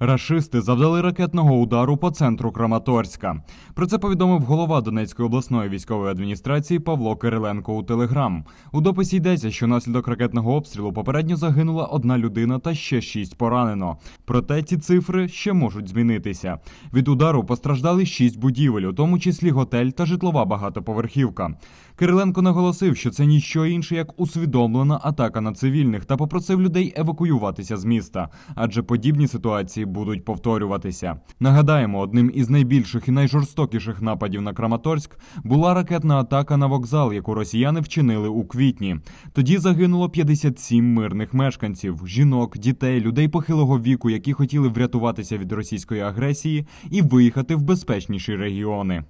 Рашисти завдали ракетного удару по центру Краматорська. Про це повідомив голова Донецької обласної військової адміністрації Павло Кириленко у телеграм. У дописі йдеться, що внаслідок ракетного обстрілу попередньо загинула одна людина та ще шість поранено. Проте ці цифри ще можуть змінитися. Від удару постраждали шість будівель, у тому числі готель та житлова багатоповерхівка. Кириленко наголосив, що це ніщо інше як усвідомлена атака на цивільних, та попросив людей евакуюватися з міста, адже подібні ситуації будуть повторюватися. Нагадаємо, одним із найбільших і найжорстокіших нападів на Краматорськ була ракетна атака на вокзал, яку росіяни вчинили у квітні. Тоді загинуло 57 мирних мешканців: жінок, дітей, людей похилого віку, які хотіли врятуватися від російської агресії і виїхати в безпечніші регіони.